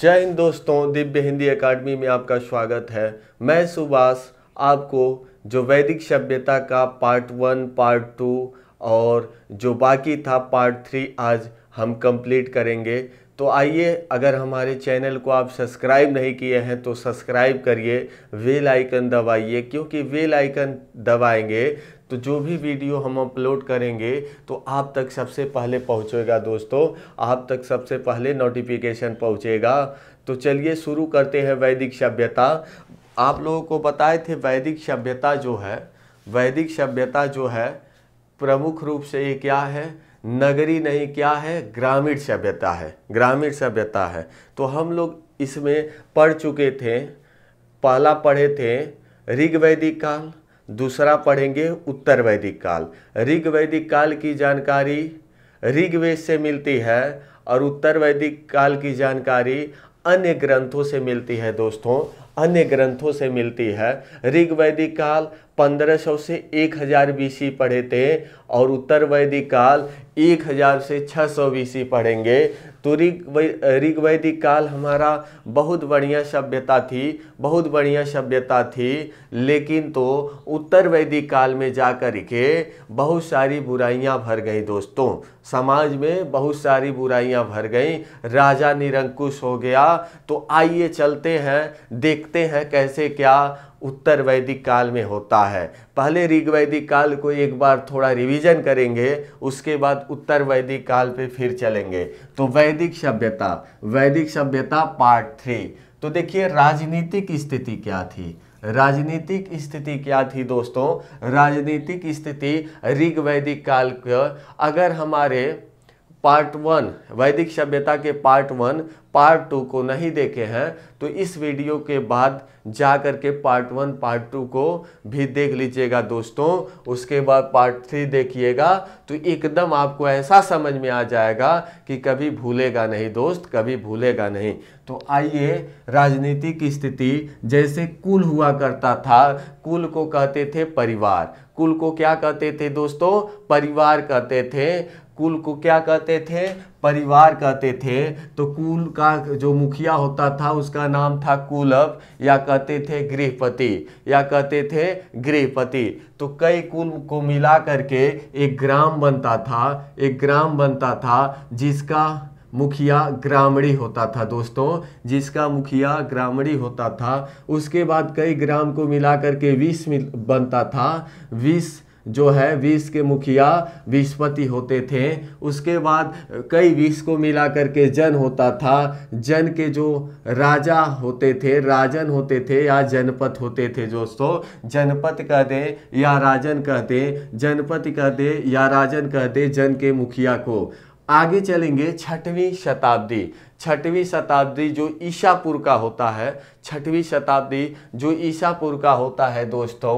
जय हिंद दोस्तों दिव्य हिंदी अकादमी में आपका स्वागत है मैं सुभाष आपको जो वैदिक सभ्यता का पार्ट वन पार्ट टू और जो बाकी था पार्ट थ्री आज हम कंप्लीट करेंगे तो आइए अगर हमारे चैनल को आप सब्सक्राइब नहीं किए हैं तो सब्सक्राइब करिए वेल आइकन दबाइए क्योंकि वेल आइकन दबाएंगे तो जो भी वीडियो हम अपलोड करेंगे तो आप तक सबसे पहले पहुँचेगा दोस्तों आप तक सबसे पहले नोटिफिकेशन पहुँचेगा तो चलिए शुरू करते हैं वैदिक सभ्यता आप लोगों को बताए थे वैदिक सभ्यता जो है वैदिक सभ्यता जो है प्रमुख रूप से ये क्या है नगरी नहीं क्या है ग्रामीण सभ्यता है ग्रामीण सभ्यता है तो हम लोग इसमें पढ़ चुके थे पहला पढ़े थे ऋग्वैदिक काल दूसरा पढ़ेंगे उत्तर वैदिक काल ऋग वैदिक काल की जानकारी ऋग्वेद से मिलती है और उत्तर वैदिक काल की जानकारी अन्य ग्रंथों से मिलती है दोस्तों अन्य ग्रंथों से मिलती है ऋग वैदिक काल 1500 से 1000 बीसी पढ़े थे और उत्तर वैदिक काल 1000 से 600 बीसी पढ़ेंगे तो ऋग वैदिक काल हमारा बहुत बढ़िया सभ्यता थी बहुत बढ़िया सभ्यता थी लेकिन तो उत्तर वैदिक काल में जा कर के बहुत सारी बुराइयां भर गई दोस्तों समाज में बहुत सारी बुराइयां भर गई राजा निरंकुश हो गया तो आइए चलते हैं देखते हैं कैसे क्या उत्तर वैदिक काल में होता है पहले ऋग्वैदिक काल को एक बार थोड़ा रिवीजन करेंगे उसके बाद उत्तर वैदिक काल पे फिर चलेंगे तो वैदिक सभ्यता वैदिक सभ्यता पार्ट थ्री तो देखिए राजनीतिक स्थिति क्या थी राजनीतिक स्थिति क्या थी दोस्तों राजनीतिक स्थिति ऋग्वैदिक काल का अगर हमारे पार्ट वन वैदिक सभ्यता के पार्ट वन पार्ट टू को नहीं देखे हैं तो इस वीडियो के बाद जा कर के पार्ट वन पार्ट टू को भी देख लीजिएगा दोस्तों उसके बाद पार्ट थ्री देखिएगा तो एकदम आपको ऐसा समझ में आ जाएगा कि कभी भूलेगा नहीं दोस्त कभी भूलेगा नहीं तो आइए राजनीति की स्थिति जैसे कुल हुआ करता था कुल को कहते थे परिवार कुल को क्या कहते थे दोस्तों परिवार कहते थे कुल को क्या कहते थे परिवार कहते थे तो कुल का जो मुखिया होता था उसका नाम था कुलभ या कहते थे गृहपति या कहते थे गृहपति तो कई कुल को मिला करके एक ग्राम बनता था एक ग्राम बनता था जिसका मुखिया ग्रामणी होता था दोस्तों जिसका मुखिया ग्रामणी होता था उसके बाद कई ग्राम को मिला करके विष बनता था विष जो है विष के मुखिया विस्पति होते थे उसके बाद कई विष को मिला करके जन होता था जन के जो राजा होते थे राजन होते थे या जनपद होते थे दोस्तों जनपद कह दे या राजन कह दे जनपद कह दे या राजन कह दे जन के मुखिया को आगे चलेंगे छठवीं शताब्दी छठवीं शताब्दी जो ईशापुर का होता है छठवीं शताब्दी जो ईशापुर का होता है दोस्तों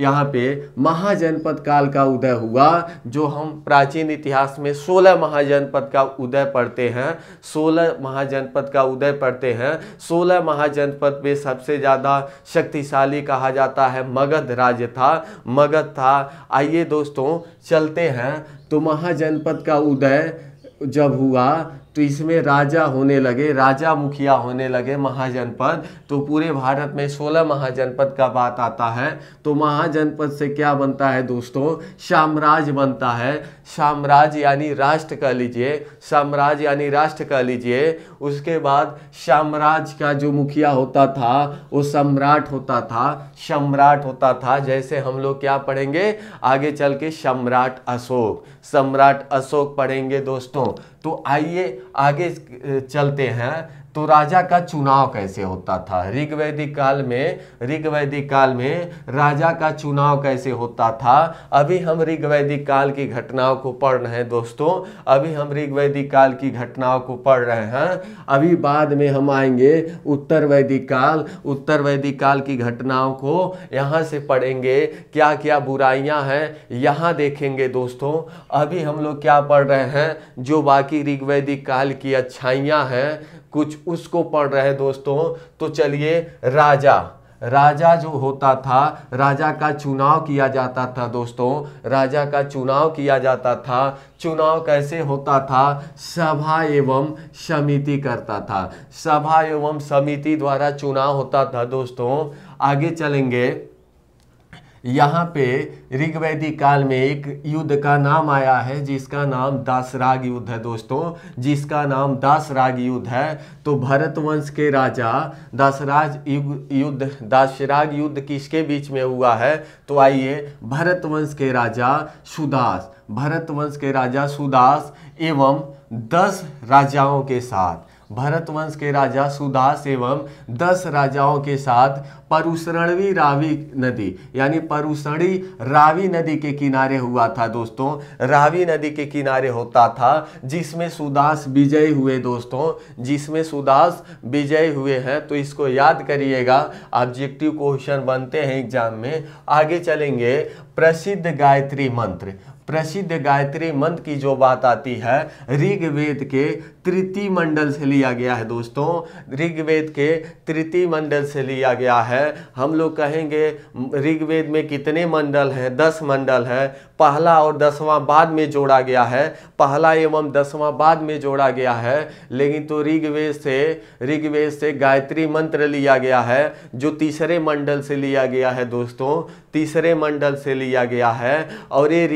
यहाँ पे महाजनपद काल का उदय हुआ जो हम प्राचीन इतिहास में 16 महाजनपद का उदय पढ़ते हैं 16 महाजनपद का उदय पढ़ते हैं 16 महाजनपद में सबसे ज़्यादा शक्तिशाली कहा जाता है मगध राज्य था मगध था आइए दोस्तों चलते हैं तो महाजनपद का उदय जब हुआ तो इसमें राजा होने लगे राजा मुखिया होने लगे महाजनपद तो पूरे भारत में 16 महाजनपद का बात आता है तो महाजनपद से क्या बनता है दोस्तों साम्राज्य बनता है साम्राज्य यानी राष्ट्र कह लीजिए साम्राज्य यानी राष्ट्र कह लीजिए उसके बाद साम्राज्य का जो मुखिया होता था वो सम्राट होता था सम्राट होता था जैसे हम लोग क्या पढ़ेंगे आगे चल के सम्राट अशोक सम्राट अशोक पढ़ेंगे दोस्तों तो आइए आगे चलते हैं तो राजा का चुनाव कैसे होता था ऋग्वैदिक काल में ऋग्वैदिक काल में राजा का चुनाव कैसे होता था अभी हम ऋग्वैदिक काल की घटनाओं को पढ़ रहे हैं दोस्तों अभी हम ऋग्वैदिक काल की घटनाओं को पढ़ रहे हैं अभी बाद में हम आएंगे उत्तर वैदिक काल उत्तर वैदिक काल की घटनाओं को यहाँ से पढ़ेंगे क्या क्या बुराइयाँ हैं यहाँ देखेंगे दोस्तों अभी हम लोग क्या पढ़ रहे हैं जो बाकी ऋग्वैदिक काल की अच्छाइयाँ हैं कुछ उसको पढ़ रहे हैं दोस्तों तो चलिए राजा राजा जो होता था राजा का चुनाव किया जाता था दोस्तों राजा का चुनाव किया जाता था चुनाव कैसे होता था सभा एवं समिति करता था सभा एवं समिति द्वारा चुनाव होता था दोस्तों आगे चलेंगे यहाँ पे ऋग्वेदी काल में एक युद्ध का नाम आया है जिसका नाम दासराग युद्ध है दोस्तों जिसका नाम दासराग युद्ध है तो भरत वंश के राजा दासराज युद्ध दासराग युद्ध किसके बीच में हुआ है तो आइए भरत वंश के राजा सुदास भरत वंश के राजा सुदास एवं दस राजाओं के साथ भरत वंश के राजा सुदास एवं दस राजाओं के साथ परुसरणवी रावी नदी यानी परुसणी रावी नदी के किनारे हुआ था दोस्तों रावी नदी के किनारे होता था जिसमें सुदास विजय हुए दोस्तों जिसमें सुदास विजय हुए हैं तो इसको याद करिएगा ऑब्जेक्टिव क्वेश्चन बनते हैं एग्जाम में आगे चलेंगे प्रसिद्ध गायत्री मंत्र प्रसिद्ध गायत्री मंत्र की जो बात आती है ऋग्वेद के तृतीय मंडल से लिया गया है दोस्तों ऋग्वेद के तृतीय मंडल से लिया गया है हम लोग कहेंगे ऋग्वेद में कितने मंडल हैं दस मंडल है पहला और दसवां बाद में जोड़ा गया है पहला एवं दसवां बाद में जोड़ा गया है लेकिन तो ऋग्वेद से ऋग्वेद से गायत्री मंत्र लिया गया है जो तीसरे मंडल से लिया गया है दोस्तों तीसरे मंडल से लिया गया है और ये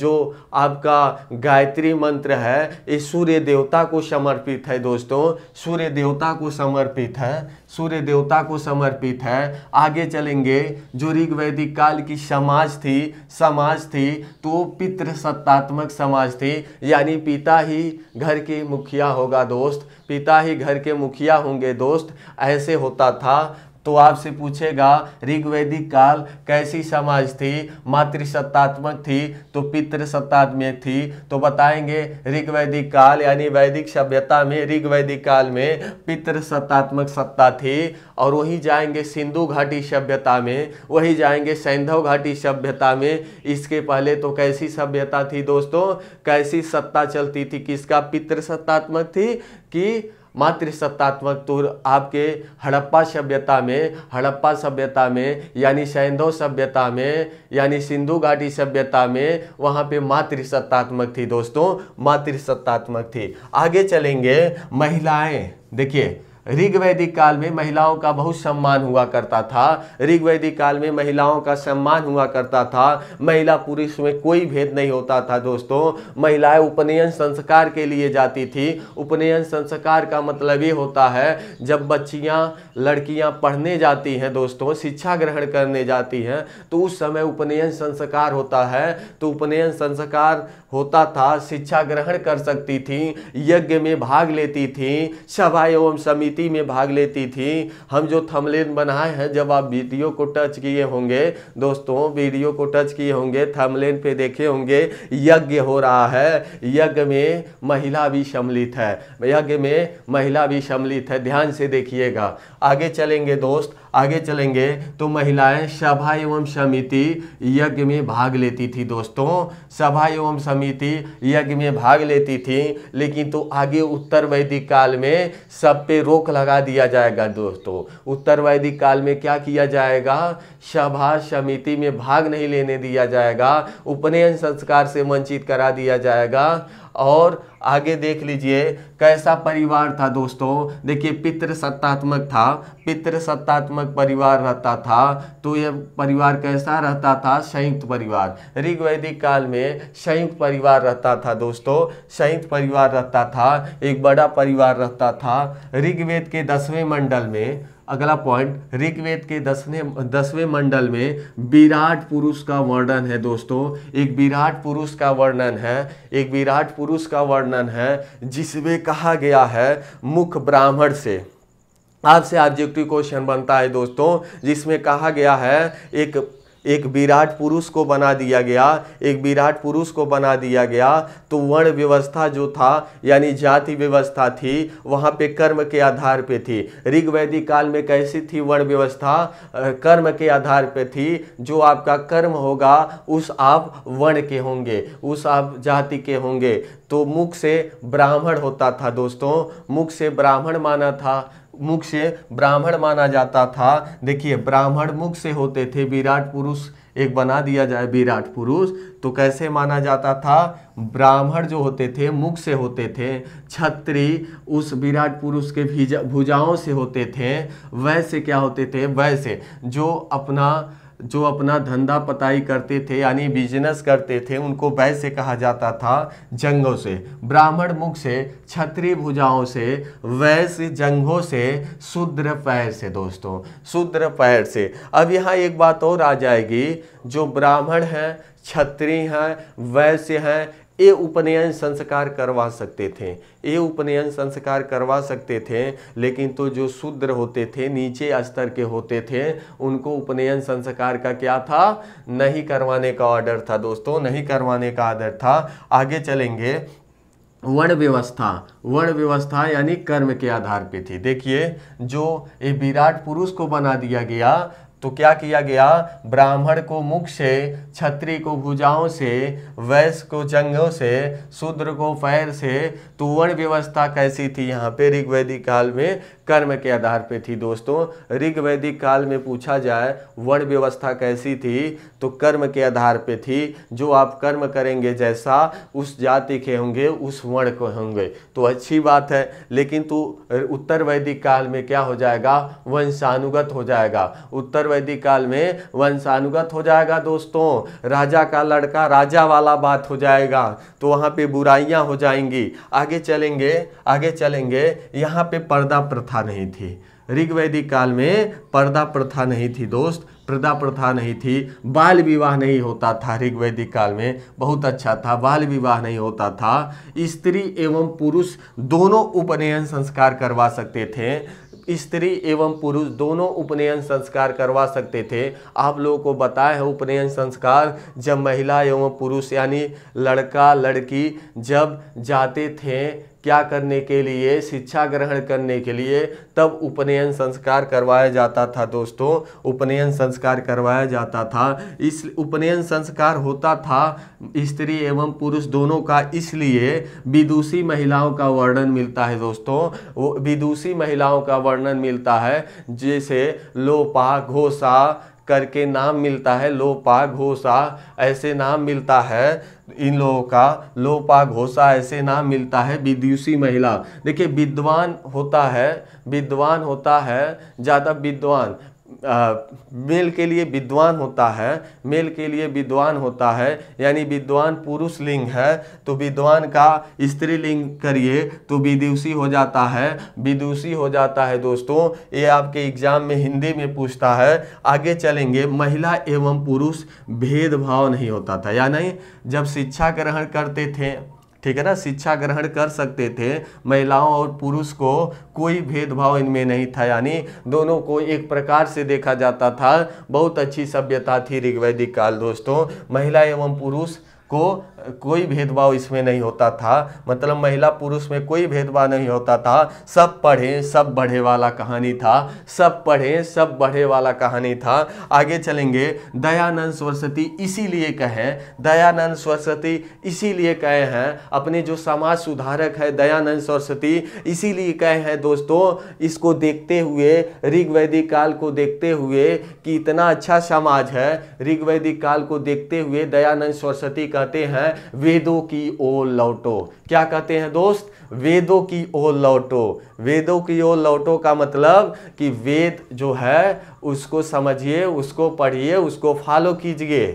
जो आपका गायत्री मंत्र है ये सूर्य देवता को समर्पित है दोस्तों सूर्य देवता को समर्पित है सूर्य देवता को समर्पित है आगे चलेंगे जो ऋग्वैदिक काल की समाज थी समाज थी तो पितृसत्तात्मक समाज थी यानी पिता ही घर के मुखिया होगा दोस्त पिता ही घर के मुखिया होंगे दोस्त ऐसे होता था तो आपसे पूछेगा ऋग्वेदिक काल कैसी समाज थी मातृसत्तात्मक थी तो पितृसत्तात्मक थी तो बताएंगे ऋग्वैदिक काल यानी वैदिक सभ्यता में ऋग्वैदिक काल में पितृसत्तात्मक सत्ता थी और वहीं जाएंगे सिंधु घाटी सभ्यता में वहीं जाएंगे सैंधव घाटी सभ्यता में इसके पहले तो कैसी सभ्यता थी दोस्तों कैसी सत्ता चलती थी किसका पितृसत्तात्मक थी कि मातृसत्तात्मक तुर आपके हड़प्पा सभ्यता में हड़प्पा सभ्यता में यानी सैंधो सभ्यता में यानी सिंधु घाटी सभ्यता में वहाँ पे मातृसत्तात्मक थी दोस्तों मातृसत्तात्मक थी आगे चलेंगे महिलाएं देखिए ऋग्वैदिक काल में महिलाओं का बहुत सम्मान हुआ करता था ऋग्वैदिक काल में महिलाओं का सम्मान हुआ करता था महिला पुरुष में कोई भेद नहीं होता था दोस्तों महिलाएं उपनयन संस्कार के लिए जाती थी उपनयन संस्कार का मतलब ये होता है जब बच्चियाँ लड़कियाँ पढ़ने जाती हैं दोस्तों शिक्षा ग्रहण करने जाती हैं तो उस समय उपनयन संस्कार होता है तो उपनयन संस्कार होता था शिक्षा ग्रहण कर सकती थी यज्ञ में भाग लेती थी सभा एवं समिति में भाग लेती थी हम जो थमलेन बनाए हैं जब आप वीडियो को टच किए होंगे दोस्तों वीडियो को टच किए होंगे थमलेन पे देखे होंगे यज्ञ हो रहा है यज्ञ में महिला भी सम्मिलित है यज्ञ में महिला भी सम्मिलित है ध्यान से देखिएगा आगे चलेंगे दोस्त आगे चलेंगे तो महिलाएं सभा एवं समिति यज्ञ में भाग लेती थी दोस्तों सभा एवं समिति यज्ञ में भाग लेती थी लेकिन तो आगे उत्तर वैदिक काल में सब पे रोक लगा दिया जाएगा दोस्तों उत्तर वैदिक काल में क्या किया जाएगा सभा समिति में भाग नहीं लेने दिया जाएगा उपनयन संस्कार से वंचित करा दिया जाएगा और आगे देख लीजिए कैसा परिवार था दोस्तों देखिए पितृ सत्तात्मक था पितृ सत्तात्मक परिवार रहता था तो यह परिवार कैसा रहता था संयुक्त परिवार ऋग्वैदिक काल में संयुक्त परिवार रहता था दोस्तों संयुक्त परिवार रहता था एक बड़ा परिवार रहता था ऋग्वेद के दसवें मंडल में अगला पॉइंट ऋग्वेद के दसवें दसवें मंडल में विराट पुरुष का वर्णन है दोस्तों एक विराट पुरुष का वर्णन है एक विराट पुरुष का वर्णन है जिसमें कहा गया है मुख ब्राह्मण से आपसे ऑब्जेक्टिव क्वेश्चन बनता है दोस्तों जिसमें कहा गया है एक एक विराट पुरुष को बना दिया गया एक विराट पुरुष को बना दिया गया तो वर्ण व्यवस्था जो था यानी जाति व्यवस्था थी वहाँ पे कर्म के आधार पे थी ऋग्वैदिक काल में कैसी थी वर्ण व्यवस्था कर्म के आधार पे थी जो आपका कर्म होगा उस आप वर्ण के होंगे उस आप जाति के होंगे तो मुख से ब्राह्मण होता था दोस्तों मुख से ब्राह्मण माना था मुख से ब्राह्मण माना जाता था देखिए ब्राह्मण मुख से होते थे विराट पुरुष एक बना दिया जाए विराट पुरुष तो कैसे माना जाता था ब्राह्मण जो होते थे मुख से होते थे छत्री उस विराट पुरुष के भुजाओं से होते थे वैसे क्या होते थे वैसे जो अपना जो अपना धंधा पताई करते थे यानी बिजनेस करते थे उनको वैसे कहा जाता था जंगों से ब्राह्मण मुख से छत्री भुजाओं से वैश्य जंगों से शूद्र पैर से दोस्तों शूद्र पैर से अब यहाँ एक बात और आ जाएगी जो ब्राह्मण हैं छत्री हैं वैश्य हैं ये उपनयन संस्कार करवा सकते थे ये उपनयन संस्कार करवा सकते थे लेकिन तो जो शूद्र होते थे नीचे स्तर के होते थे उनको उपनयन संस्कार का क्या था नहीं करवाने का ऑर्डर था दोस्तों नहीं करवाने का ऑर्डर था आगे चलेंगे वर्ण व्यवस्था वर्ण व्यवस्था यानी कर्म के आधार पे थी देखिए जो ये विराट पुरुष को बना दिया गया तो क्या किया गया ब्राह्मण को मुख से छत्री को भुजाओं से वैश्य को चंगों से शूद्र को पैर से तो वर्ण व्यवस्था कैसी थी यहाँ पे ऋग्वैदिक काल में कर्म के आधार पे थी दोस्तों ऋग्वैदिक काल में पूछा जाए वर्ण व्यवस्था कैसी थी तो कर्म के आधार पे थी जो आप कर्म करेंगे जैसा उस जाति के होंगे उस वर्ण को होंगे तो अच्छी बात है लेकिन तो उत्तर वैदिक काल में क्या हो जाएगा वंशानुगत हो जाएगा उत्तर वैदिक काल में वंशानुगत हो जाएगा दोस्तों राजा का लड़का राजा वाला बात हो जाएगा तो वहाँ पर बुराइयाँ हो जाएंगी आगे चलेंगे आगे चलेंगे यहाँ पर पर्दा प्रथा प्रथा नहीं थी ऋग्वैदिक काल में पर्दा प्रथा नहीं थी दोस्त पर्दा प्रथा नहीं थी बाल विवाह नहीं होता था ऋग्वैदिक काल में बहुत अच्छा था बाल विवाह नहीं होता था स्त्री एवं पुरुष दोनों उपनयन संस्कार करवा सकते थे स्त्री एवं पुरुष दोनों उपनयन संस्कार करवा सकते थे आप लोगों को बताए हैं उपनयन संस्कार जब महिला एवं पुरुष यानी लड़का लड़की जब जाते थे क्या करने के लिए शिक्षा ग्रहण करने के लिए तब उपनयन संस्कार करवाया जाता था दोस्तों उपनयन संस्कार करवाया जाता था इस उपनयन संस्कार होता था स्त्री एवं पुरुष दोनों का इसलिए विदुषी महिलाओं का वर्णन मिलता है दोस्तों वो विदुषी महिलाओं का वर्णन मिलता है जैसे लोपा घोसा करके नाम मिलता है लोपा घोसा ऐसे नाम मिलता है इन लोगों का लोपा घोसा ऐसे नाम मिलता है विदुषी महिला देखिए विद्वान होता है विद्वान होता है ज़्यादा विद्वान मेल के लिए विद्वान होता है मेल के लिए विद्वान होता है यानी विद्वान पुरुष लिंग है तो विद्वान का स्त्री लिंग करिए तो विदुषी हो जाता है विदुषी हो जाता है दोस्तों ये आपके एग्जाम में हिंदी में पूछता है आगे चलेंगे महिला एवं पुरुष भेदभाव नहीं होता था यानी जब शिक्षा ग्रहण करते थे ठीक है ना शिक्षा ग्रहण कर सकते थे महिलाओं और पुरुष को कोई भेदभाव इनमें नहीं था यानी दोनों को एक प्रकार से देखा जाता था बहुत अच्छी सभ्यता थी ऋग्वैदिक काल दोस्तों महिला एवं पुरुष को कोई भेदभाव इसमें नहीं होता था मतलब महिला पुरुष में कोई भेदभाव नहीं होता था सब पढ़े सब बढ़े वाला कहानी था सब पढ़े सब बढ़े वाला कहानी था आगे चलेंगे दयानंद सरस्वती इसीलिए कहें दयानंद सरस्वती इसीलिए कहे हैं अपने जो समाज सुधारक है दयानंद सरस्वती इसीलिए कहे हैं दोस्तों इसको देखते हुए ऋग्वैदिक काल को देखते हुए कि इतना अच्छा समाज है ऋग्वैदिक काल को देखते हुए दयानंद सरस्वती का कहते हैं वेदों की ओर लौटो क्या कहते हैं दोस्त वेदों की ओर लौटो वेदों की ओर लौटो का मतलब कि वेद जो है उसको समझिए उसको पढ़िए उसको फॉलो कीजिए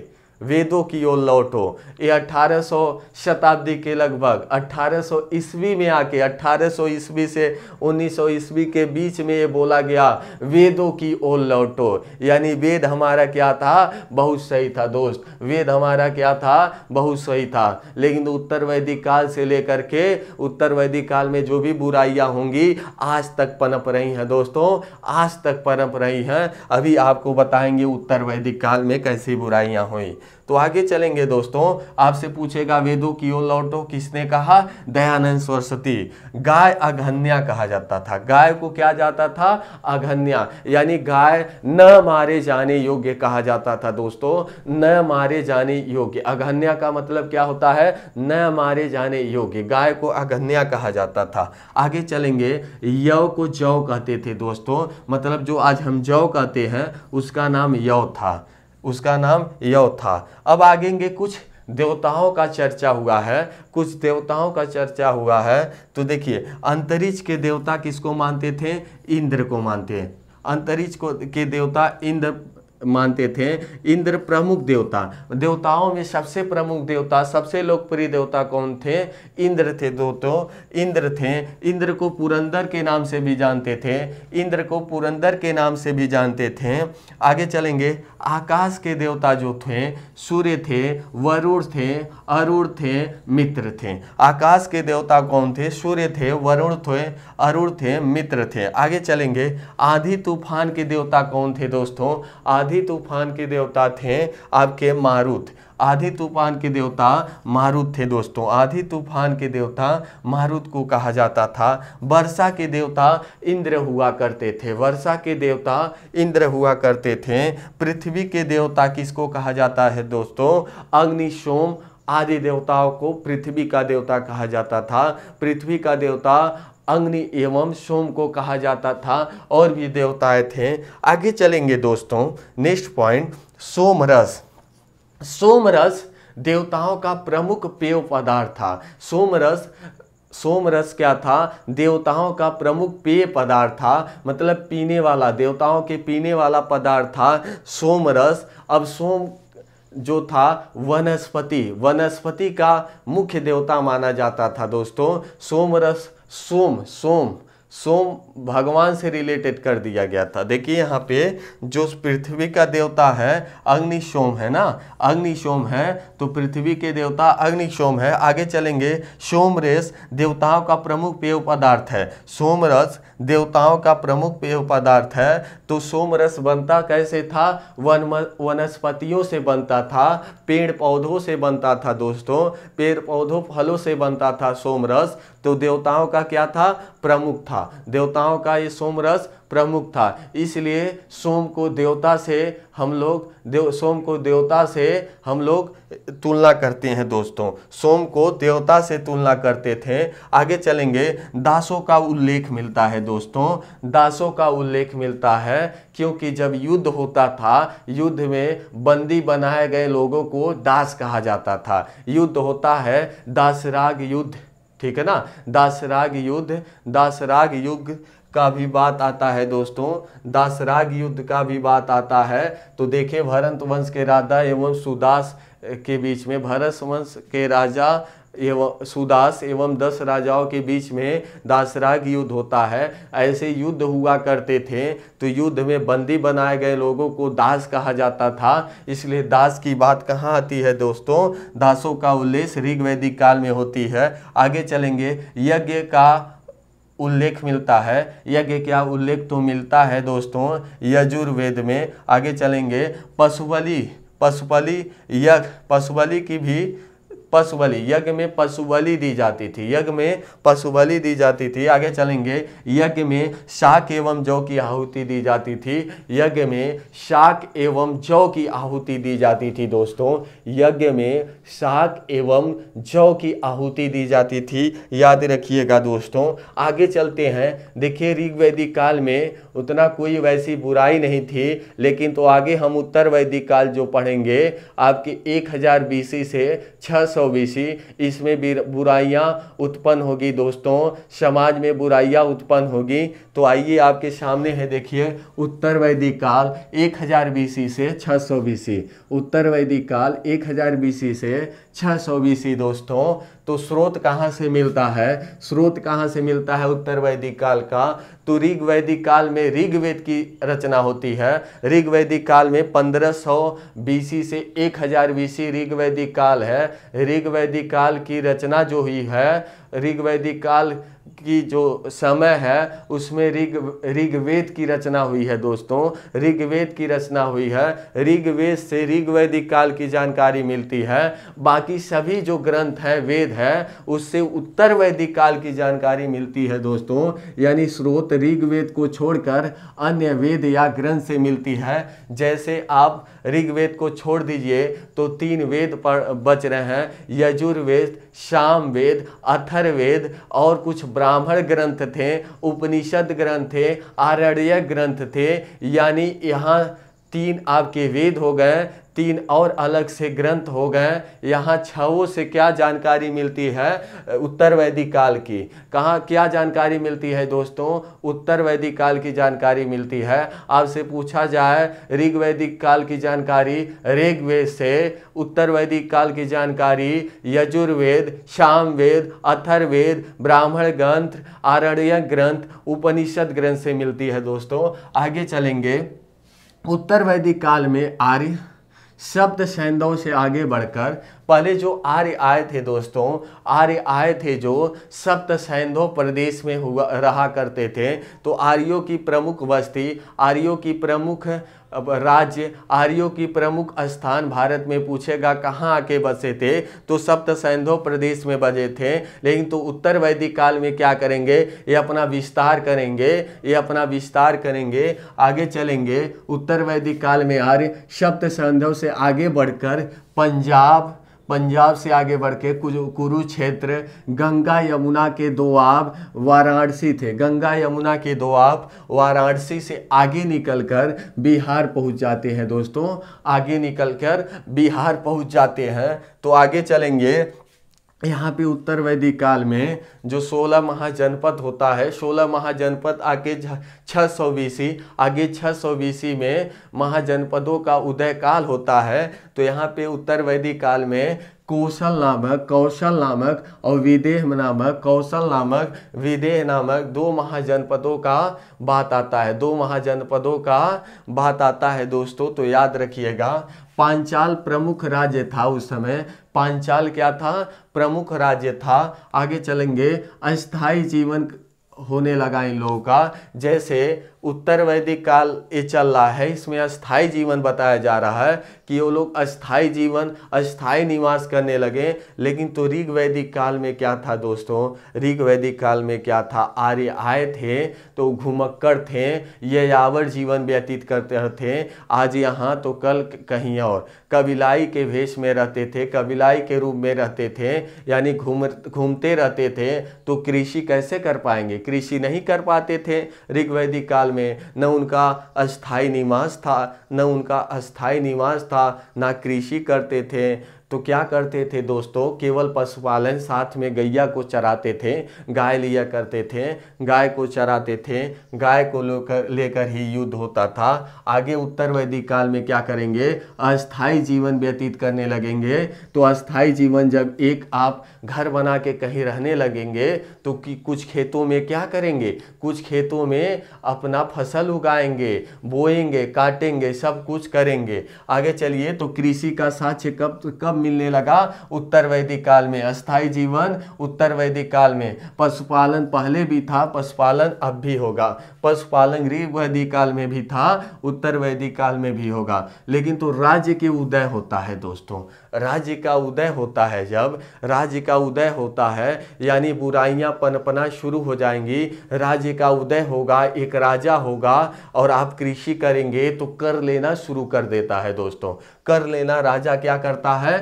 वेदों की ओर लौटो ये 1800 शताब्दी के लगभग 1800 ईस्वी में आके 1800 ईस्वी से 1900 ईस्वी के बीच में ये बोला गया वेदों की ओर लौटो यानी वेद हमारा क्या था बहुत सही था दोस्त वेद हमारा क्या था बहुत सही था लेकिन उत्तर वैदिक काल से लेकर के उत्तर वैदिक काल में जो भी बुराइयाँ होंगी आज तक पनप रही हैं दोस्तों आज तक पनप रही हैं अभी आपको बताएंगे उत्तर वैदिक काल में कैसी बुराइयाँ हुई तो आगे चलेंगे दोस्तों आपसे पूछेगा वेदो ओर लौटो किसने कहा दयानंद सरस्वती गाय अघन्या कहा जाता था गाय को क्या जाता था अघन्या यानी गाय न मारे जाने योग्य कहा जाता था दोस्तों न मारे जाने योग्य अघन्या का मतलब क्या होता है न मारे जाने योग्य गाय को अघन्या कहा जाता था आगे चलेंगे यव को जव कहते थे दोस्तों मतलब जो आज हम जव कहते हैं उसका नाम यव था उसका नाम यव था अब आगेंगे कुछ देवताओं का चर्चा हुआ है कुछ देवताओं का चर्चा हुआ है तो देखिए अंतरिक्ष के देवता किसको मानते थे इंद्र को मानते हैं अंतरिक्ष को के देवता इंद्र मानते थे इंद्र प्रमुख देवता देवताओं में सबसे प्रमुख देवता सबसे लोकप्रिय देवता कौन थे इंद्र थे तो इंद्र थे इंद्र को पुरंदर के नाम से भी जानते थे इंद्र को पुरंदर के नाम से भी जानते थे आगे चलेंगे आकाश के देवता जो थे सूर्य थे वरुण थे अरुण थे मित्र थे आकाश के देवता कौन थे सूर्य थे वरुण थे अरुण थे मित्र थे आगे चलेंगे आधी तूफान के देवता कौन थे दोस्तों आधी आधी तूफान के देवता थे आपके मारुत आधी तूफान के देवता मारुत थे दोस्तों आधी तूफान के देवता मारुत को कहा जाता था वर्षा के देवता इंद्र हुआ करते थे वर्षा के देवता इंद्र हुआ करते थे पृथ्वी के देवता किसको कहा जाता है दोस्तों अग्निशोम आदि देवताओं को पृथ्वी का देवता कहा जाता था पृथ्वी का देवता अग्नि एवं सोम को कहा जाता था और भी देवताएं थे आगे चलेंगे दोस्तों नेक्स्ट पॉइंट सोमरस सोमरस देवताओं का प्रमुख पेय पदार्थ था सोमरस सोमरस क्या था देवताओं का प्रमुख पेय पदार्थ था मतलब पीने वाला देवताओं के पीने वाला पदार्थ था सोमरस अब सोम जो था वनस्पति वनस्पति का मुख्य देवता माना जाता था दोस्तों सोमरस soma, soma. सोम भगवान से रिलेटेड कर दिया गया था देखिए यहाँ पे जो पृथ्वी का देवता है अग्नि सोम है ना अग्नि सोम है तो पृथ्वी के देवता अग्नि सोम है आगे चलेंगे सोम रेस देवताओं का प्रमुख पेय पदार्थ है सोमरस देवताओं का प्रमुख पेय पदार्थ है तो सोमरस बनता कैसे था वन वनस्पतियों से बनता था पेड़ पौधों से बनता था दोस्तों पेड़ पौधों फलों से बनता था सोमरस तो देवताओं का क्या था प्रमुख था देवताओं का ये सोमरस प्रमुख था इसलिए सोम को देवता से हम लोग देव सोम को देवता से हम लोग तुलना करते हैं दोस्तों सोम को देवता से तुलना करते थे आगे चलेंगे दासों का उल्लेख मिलता है दोस्तों दासों का उल्लेख मिलता है क्योंकि जब युद्ध होता था युद्ध में बंदी बनाए गए लोगों को दास कहा जाता था युद्ध होता है दासराग युद्ध ठीक है ना दासराग युद्ध दासराग युग का भी बात आता है दोस्तों दासराग युद्ध का भी बात आता है तो देखें भरत वंश के राजा एवं सुदास के बीच में भरत वंश के राजा एवं सुदास एवं दस राजाओं के बीच में दासराग युद्ध होता है ऐसे युद्ध हुआ करते थे तो युद्ध में बंदी बनाए गए लोगों को दास कहा जाता था इसलिए दास की बात कहाँ आती है दोस्तों दासों का उल्लेख ऋग्वैदिक काल में होती है आगे चलेंगे यज्ञ का उल्लेख मिलता है यज्ञ क्या उल्लेख तो मिलता है दोस्तों यजुर्वेद में आगे चलेंगे पशुबली पशुबली यज्ञ पशुबली की भी पशु बलि यज्ञ में पशु बलि दी जाती थी यज्ञ में पशु बलि दी जाती थी आगे चलेंगे यज्ञ में शाक एवं जौ की आहुति दी जाती थी यज्ञ में शाक एवं जौ की आहुति दी जाती थी दोस्तों यज्ञ में शाक एवं जौ की आहुति दी जाती थी याद रखिएगा दोस्तों आगे चलते हैं देखिए वैदिक काल में उतना कोई वैसी बुराई नहीं थी लेकिन तो आगे हम उत्तर वैदिक काल जो पढ़ेंगे आपके हज़ार बीसी से छह ओबीसी इसमें भी बुराइयाँ उत्पन्न होगी दोस्तों समाज में बुराइयाँ उत्पन्न होगी तो आइए आपके सामने है देखिए उत्तर वैदिक काल एक हज़ार बीसी से छः सौ बीसी उत्तर वैदिक काल एक हज़ार बीसी से छः सौ बीसी दोस्तों तो स्रोत कहाँ से मिलता है स्रोत कहाँ से मिलता है उत्तर वैदिक काल का तो ऋग वैदिक काल में ऋग्वेद की रचना होती है ऋग वैदिक काल में 1500 बीसी से 1000 हजार बीसी ऋग वैदिक काल है ऋग वैदिक काल की रचना जो हुई है ऋग वैदिक काल की जो समय है उसमें ऋग ऋग्वेद की रचना हुई है दोस्तों ऋग्वेद की रचना हुई है ऋग्वेद से ऋग्वैदिक काल की जानकारी मिलती है बाकी सभी जो ग्रंथ हैं वेद है उससे उत्तर वैदिक काल की जानकारी मिलती है दोस्तों यानी स्रोत ऋग्वेद को छोड़कर अन्य वेद या ग्रंथ से मिलती है जैसे आप ऋग्वेद को छोड़ दीजिए तो तीन वेद पर बच रहे हैं यजुर्वेद वेद अथर्वेद और कुछ ब्राह्मण ग्रंथ थे उपनिषद ग्रंथ थे आरण्य ग्रंथ थे यानी यहाँ तीन आपके वेद हो गए तीन और अलग से ग्रंथ हो गए यहाँ छवों से क्या जानकारी मिलती है उत्तर वैदिक काल की कहाँ क्या जानकारी मिलती है दोस्तों उत्तर वैदिक काल की जानकारी मिलती है आपसे पूछा जाए ऋग वैदिक काल की जानकारी ऋग्वेद से उत्तर वैदिक काल की जानकारी यजुर्वेद श्याम वेद अथर्वेद ब्राह्मण ग्रंथ आरण्य ग्रंथ उपनिषद ग्रंथ से मिलती है दोस्तों आगे चलेंगे उत्तर वैदिक काल में आर्य सप्त छंदों से आगे बढ़कर पहले जो आर्य आए थे दोस्तों आर्य आए थे जो सप्त सैंधो प्रदेश में हुआ रहा करते थे तो आर्यों की प्रमुख बस्ती आर्यों की प्रमुख राज्य आर्यों की प्रमुख स्थान भारत में पूछेगा कहाँ आके बसे थे तो सप्त सैंधो प्रदेश में बजे थे लेकिन तो उत्तर वैदिक काल में क्या करेंगे ये अपना विस्तार करेंगे ये अपना विस्तार करेंगे आगे चलेंगे उत्तर वैदिक काल में आर्य सप्त सैंधव से आगे बढ़कर पंजाब पंजाब से आगे बढ़ के कुरुक्षेत्र गंगा यमुना के दो आब वाराणसी थे गंगा यमुना के दो आब वाराणसी से आगे निकलकर बिहार पहुंच जाते हैं दोस्तों आगे निकलकर बिहार पहुंच जाते हैं तो आगे चलेंगे यहाँ पे उत्तर वैदिक काल में जो 16 महाजनपद होता है 16 महाजनपद आगे छः सौ बीसी आगे छः सौ बीसी में महाजनपदों का उदय काल होता है तो यहाँ पे उत्तर वैदिक काल में कौशल नामक कौशल नामक और विदेह नामक कौशल नामक विदेह नामक दो महाजनपदों का बात आता है दो महाजनपदों का बात आता है दोस्तों तो याद रखिएगा पांचाल प्रमुख राज्य था उस समय पांचाल क्या था प्रमुख राज्य था आगे चलेंगे अस्थाई जीवन होने लगा इन लोगों का जैसे उत्तर वैदिक काल ये चल रहा है इसमें अस्थाई जीवन बताया जा रहा है कि वो लोग अस्थाई जीवन अस्थाई निवास करने लगे लेकिन तो ऋग वैदिक काल में क्या था दोस्तों ऋग वैदिक काल में क्या था आर्य आए थे तो घुमक्कड़ थे ये यावर जीवन व्यतीत करते थे आज यहाँ तो कल कहीं और कबिलाई के भेष में रहते थे कबिलाई के रूप में रहते थे यानी घूम घूमते रहते थे तो कृषि कैसे कर पाएंगे कृषि नहीं कर पाते थे ऋग्वैदिक काल में न उनका अस्थाई निवास था न उनका अस्थाई निवास था ना कृषि करते थे तो क्या करते थे दोस्तों केवल पशुपालन साथ में गैया को चराते थे गाय लिया करते थे गाय को चराते थे गाय को लेकर ही युद्ध होता था आगे उत्तर वैदिक काल में क्या करेंगे अस्थाई जीवन व्यतीत करने लगेंगे तो अस्थाई जीवन जब एक आप घर बना के कहीं रहने लगेंगे तो कि कुछ खेतों में क्या करेंगे कुछ खेतों में अपना फसल उगाएंगे बोएंगे काटेंगे सब कुछ करेंगे आगे चलिए तो कृषि का साक्ष्य कब कब मिलने लगा उत्तर वैदिक काल में अस्थाई जीवन उत्तर वैदिक काल में पशुपालन पहले भी था पशुपालन अब भी होगा पशुपालन गरीब वैदिक काल में भी था उत्तर वैदिक काल में भी होगा लेकिन तो राज्य के उदय होता है दोस्तों राज्य का उदय होता है जब राज्य का उदय होता है यानी बुराइयां पनपना शुरू हो जाएंगी राज्य का उदय होगा एक राजा होगा और आप कृषि करेंगे तो कर लेना शुरू कर देता है दोस्तों कर लेना राजा क्या करता है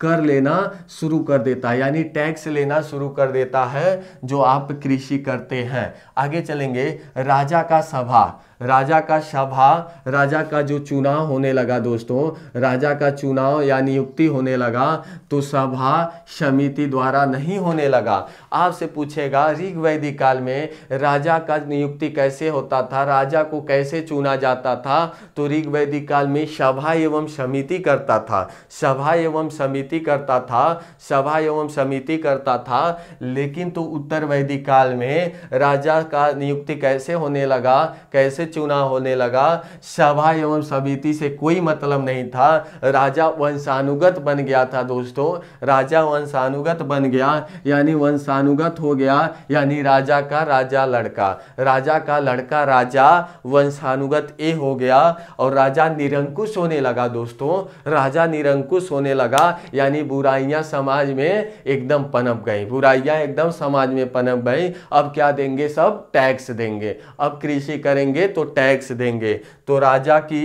कर लेना शुरू कर देता है यानी टैक्स लेना शुरू कर देता है जो आप कृषि करते हैं आगे चलेंगे राजा का सभा राजा का सभा राजा का जो चुनाव होने लगा दोस्तों राजा का चुनाव या नियुक्ति होने लगा तो सभा समिति द्वारा नहीं होने लगा आपसे पूछेगा ऋग काल में राजा का नियुक्ति कैसे होता था राजा को कैसे चुना जाता था तो ऋग काल में सभा एवं समिति करता था सभा एवं समिति समिति करता था सभा एवं समिति करता था लेकिन तो उत्तर वैदिक काल में राजा का नियुक्ति कैसे होने लगा कैसे चुनाव होने लगा सभा एवं समिति से कोई मतलब नहीं था राजा वंशानुगत बन गया था दोस्तों राजा वंशानुगत बन गया यानी वंशानुगत हो गया यानी राजा का राजा लड़का राजा का लड़का राजा वंशानुगत ए हो गया और राजा निरंकुश होने लगा दोस्तों राजा निरंकुश होने लगा यानी बुराइयाँ समाज में एकदम पनप गई बुराइयाँ एकदम समाज में पनप गई अब क्या देंगे सब टैक्स देंगे अब कृषि करेंगे तो टैक्स देंगे तो राजा की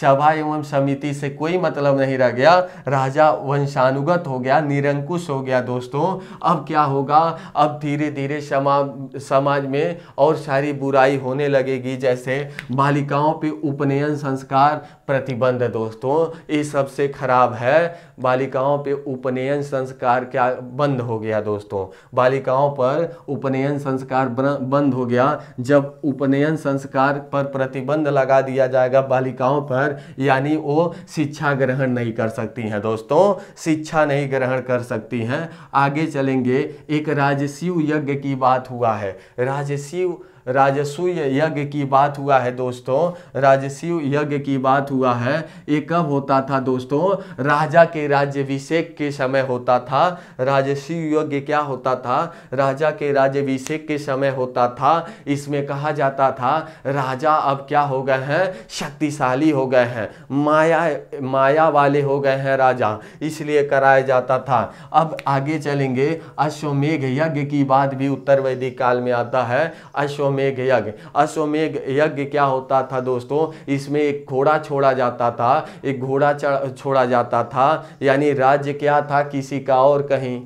सभा एवं समिति से कोई मतलब नहीं रह गया राजा वंशानुगत हो गया निरंकुश हो गया दोस्तों अब क्या होगा अब धीरे धीरे समाज समाज में और सारी बुराई होने लगेगी जैसे बालिकाओं पे उपनयन संस्कार प्रतिबंध दोस्तों ये सबसे खराब है बालिकाओं पे उपनयन संस्कार क्या बंद हो गया दोस्तों बालिकाओं पर उपनयन संस्कार बंद हो गया जब उपनयन संस्कार पर प्रतिबंध लगा दिया जाएगा बालिकाओं पर यानी वो शिक्षा ग्रहण नहीं कर सकती हैं दोस्तों शिक्षा नहीं ग्रहण कर सकती हैं आगे चलेंगे एक राजसीव यज्ञ की बात हुआ है राजसीव राजसूय यज्ञ की बात हुआ है दोस्तों राजसूय यज्ञ की बात हुआ है ये कब होता था दोस्तों राजा के राज्यभिषेक के समय होता था राजसूय यज्ञ क्या होता था राजा के राज्यभिषेक के समय होता था इसमें कहा जाता था राजा अब क्या हो गए हैं शक्तिशाली हो गए हैं माया माया वाले हो गए हैं राजा इसलिए कराया जाता था अब आगे चलेंगे अश्वमेघ यज्ञ की बात भी उत्तर वैदिक काल में आता है अश्व अश्वमेघ यज्ञ अश्वमेघ यज्ञ क्या होता था दोस्तों इसमें एक घोड़ा छोड़ा जाता था एक घोड़ा छोड़ा जाता था यानी राज्य क्या था किसी का और कहीं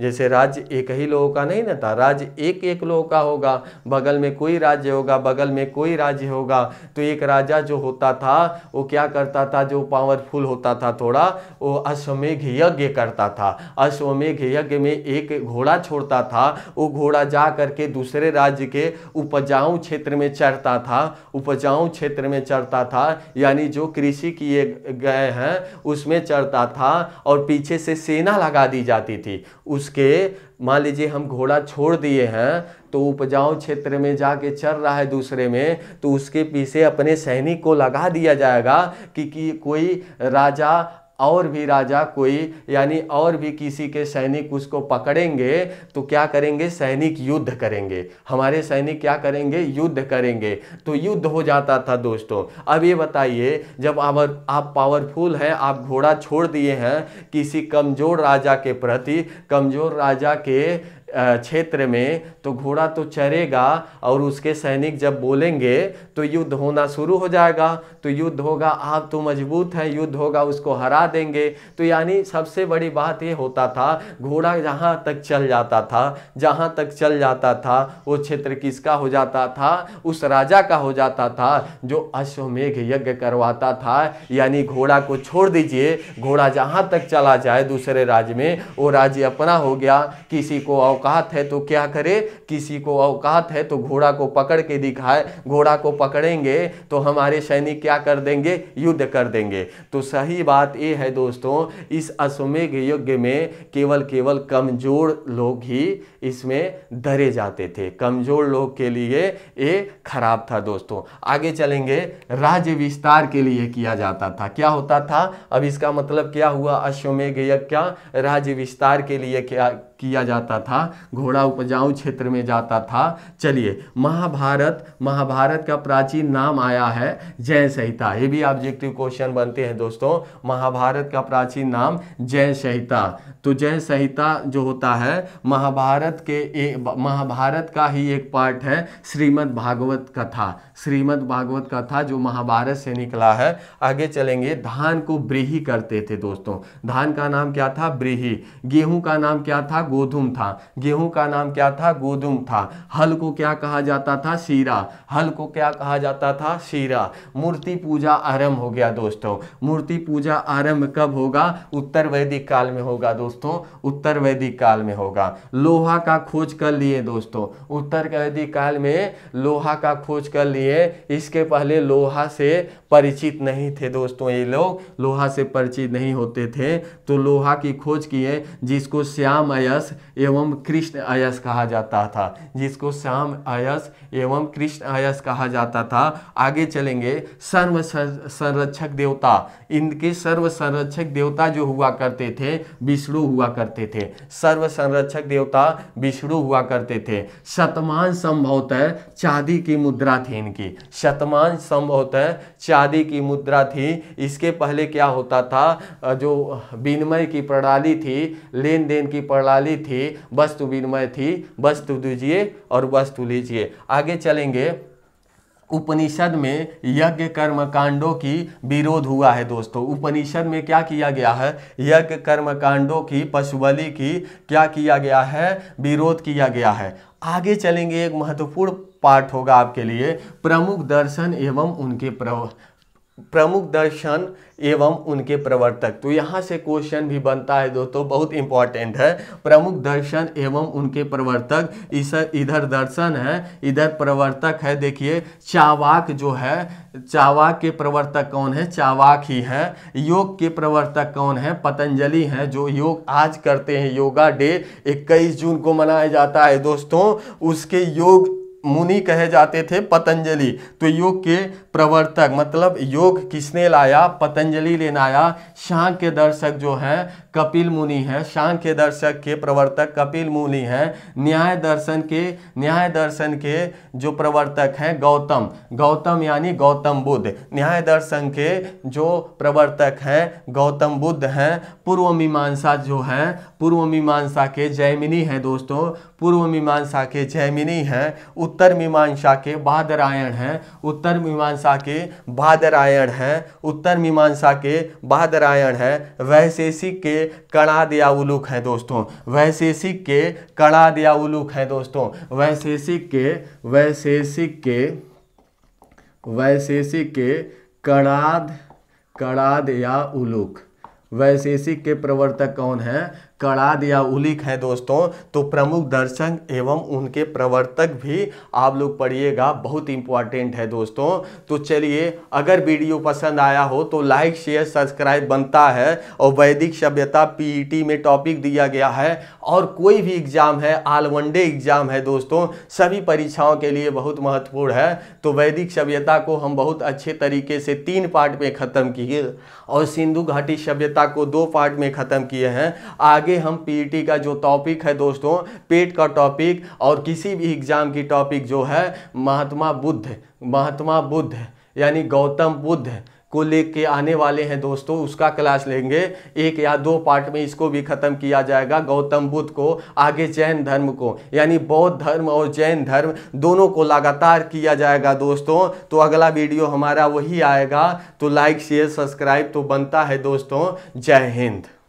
जैसे राज्य एक ही लोगों का नहीं ना था राज्य एक एक लोगों का होगा बगल में कोई राज्य होगा बगल में कोई राज्य होगा तो एक राजा जो होता था वो क्या करता था जो पावरफुल होता था थोड़ा वो अश्वमेघ यज्ञ करता था अश्वमेघ यज्ञ में एक घोड़ा छोड़ता था वो घोड़ा जा करके दूसरे राज्य के उपजाऊ क्षेत्र में चढ़ता था उपजाऊ क्षेत्र में चढ़ता था यानी जो कृषि किए गए हैं उसमें चढ़ता था और पीछे से सेना लगा दी जाती थी उस उसके मान लीजिए हम घोड़ा छोड़ दिए हैं तो उपजाऊ क्षेत्र में जाके चल रहा है दूसरे में तो उसके पीछे अपने सैनिक को लगा दिया जाएगा कि, कि कोई राजा और भी राजा कोई यानी और भी किसी के सैनिक उसको पकड़ेंगे तो क्या करेंगे सैनिक युद्ध करेंगे हमारे सैनिक क्या करेंगे युद्ध करेंगे तो युद्ध हो जाता था दोस्तों अब ये बताइए जब आप आप पावरफुल हैं आप घोड़ा छोड़ दिए हैं किसी कमज़ोर राजा के प्रति कमज़ोर राजा के क्षेत्र में तो घोड़ा तो चरेगा और उसके सैनिक जब बोलेंगे तो युद्ध होना शुरू हो जाएगा तो युद्ध होगा आप तो मजबूत हैं युद्ध होगा उसको हरा देंगे तो यानी सबसे बड़ी बात ये होता था घोड़ा जहाँ तक चल जाता था जहाँ तक चल जाता था वो क्षेत्र किसका हो जाता था उस राजा का हो जाता था जो अश्वमेघ यज्ञ करवाता था यानी घोड़ा को छोड़ दीजिए घोड़ा जहाँ तक चला जाए दूसरे राज्य में वो राज्य अपना हो गया किसी को औकात है तो क्या करे किसी को औकात है तो घोड़ा को पकड़ के दिखाए घोड़ा को पकड़ेंगे तो हमारे सैनिक क्या कर देंगे युद्ध कर देंगे तो सही बात ये है दोस्तों इस अश्वमेघ यज्ञ में केवल केवल कमजोर लोग ही इसमें धरे जाते थे कमजोर लोग के लिए ये खराब था दोस्तों आगे चलेंगे राज्य विस्तार के लिए किया जाता था क्या होता था अब इसका मतलब क्या हुआ अश्वमेघ यज्ञ राज्य विस्तार के लिए क्या किया जाता था घोड़ा उपजाऊ क्षेत्र में जाता था चलिए महाभारत महाभारत का प्राचीन नाम आया है जय संहिता ये भी ऑब्जेक्टिव क्वेश्चन बनते हैं दोस्तों महाभारत का प्राचीन नाम जय संहिता तो जय संहिता जो होता है महाभारत के महाभारत का ही एक पार्ट है श्रीमद् भागवत कथा श्रीमद् भागवत कथा जो महाभारत से निकला है आगे चलेंगे धान को ब्रीही करते थे दोस्तों धान का नाम क्या था ब्रीही गेहूं का नाम क्या था गोधुम था गेहूं का नाम क्या था गोधुम था हल को क्या कहा जाता था शीरा हल को क्या कहा जाता था शीरा मूर्ति पूजा आरंभ हो गया दोस्तों मूर्ति पूजा आरंभ कब होगा उत्तर वैदिक काल में होगा दोस्तों उत्तर वैदिक काल में होगा लोहा का खोज कर लिए दोस्तों उत्तर वैदिक काल में लोहा का खोज कर लिए इसके पहले लोहा से परिचित नहीं थे दोस्तों ये लोग लोहा से परिचित नहीं होते थे तो लोहा की खोज किए जिसको श्याम अयस आयस एवं कृष्ण आयस कहा जाता था जिसको श्याम आयस एवं कृष्ण आयस कहा जाता था आगे चलेंगे सर्व संरक्षक देवता इनके सर्व संरक्षक देवता जो हुआ करते थे विष्णु हुआ करते थे सर्व संरक्षक देवता विष्णु हुआ करते थे शतमान संभवतः चांदी की मुद्रा थी इनकी शतमान संभवतः चांदी की मुद्रा थी इसके पहले क्या होता था जो विनिमय की प्रणाली थी लेन देन की प्रणाली प्रणाली थी वस्तु विनिमय थी वस्तु दीजिए और वस्तु लीजिए आगे चलेंगे उपनिषद में यज्ञ कर्म कांडों की विरोध हुआ है दोस्तों उपनिषद में क्या किया गया है यज्ञ कर्म कांडों की पशुबलि की क्या किया गया है विरोध किया गया है आगे चलेंगे एक महत्वपूर्ण पाठ होगा आपके लिए प्रमुख दर्शन एवं उनके प्रव प्रमुख दर्शन एवं उनके प्रवर्तक तो यहाँ से क्वेश्चन भी बनता है दोस्तों बहुत इंपॉर्टेंट है प्रमुख दर्शन एवं उनके प्रवर्तक इस इधर दर्शन है इधर प्रवर्तक है देखिए चावाक जो है चावाक के प्रवर्तक कौन है चावाक ही है योग के प्रवर्तक कौन है पतंजलि हैं जो योग आज करते हैं योगा डे 21 जून को मनाया जाता है दोस्तों उसके योग मुनि कहे जाते थे पतंजलि तो योग के प्रवर्तक मतलब योग किसने लाया पतंजलि ने लाया शांक के दर्शक जो हैं कपिल मुनि हैं शांक के दर्शक के प्रवर्तक कपिल मुनि हैं न्याय दर्शन के न्याय दर्शन के जो प्रवर्तक हैं गौतम गौतम यानी गौतम बुद्ध न्याय दर्शन के जो प्रवर्तक हैं गौतम बुद्ध हैं पूर्व मीमांसा जो हैं पूर्व मीमांसा के जैमिनी हैं दोस्तों पूर्व मीमांसा के जैमिनी हैं उत्तर मीमांसा के बादरायण हैं उत्तर मीमांसा के बादरायण हैं उत्तर मीमांसा के बादरायण हैं वैशेषिक के उलुक हैं दोस्तों वैशेषिक के उलुक हैं दोस्तों वैशेषिक के वैशेषिक के वैशेषिक के कणाद कणाद या उलुक वैशेषिक के प्रवर्तक कौन है कड़ाद या उलिक है दोस्तों तो प्रमुख दर्शक एवं उनके प्रवर्तक भी आप लोग पढ़िएगा बहुत इंपॉर्टेंट है दोस्तों तो चलिए अगर वीडियो पसंद आया हो तो लाइक शेयर सब्सक्राइब बनता है और वैदिक सभ्यता पीईटी e में टॉपिक दिया गया है और कोई भी एग्जाम है आल वनडे एग्जाम है दोस्तों सभी परीक्षाओं के लिए बहुत महत्वपूर्ण है तो वैदिक सभ्यता को हम बहुत अच्छे तरीके से तीन पार्ट में ख़त्म किए और सिंधु घाटी सभ्यता को दो पार्ट में ख़त्म किए हैं आगे आगे हम पीईटी e का जो टॉपिक है दोस्तों पेट e का टॉपिक और किसी भी एग्ज़ाम की टॉपिक जो है महात्मा बुद्ध महात्मा बुद्ध यानी गौतम बुद्ध को लेके आने वाले हैं दोस्तों उसका क्लास लेंगे एक या दो पार्ट में इसको भी ख़त्म किया जाएगा गौतम बुद्ध को आगे जैन धर्म को यानी बौद्ध धर्म और जैन धर्म दोनों को लगातार किया जाएगा दोस्तों तो अगला वीडियो हमारा वही आएगा तो लाइक शेयर सब्सक्राइब तो बनता है दोस्तों जय हिंद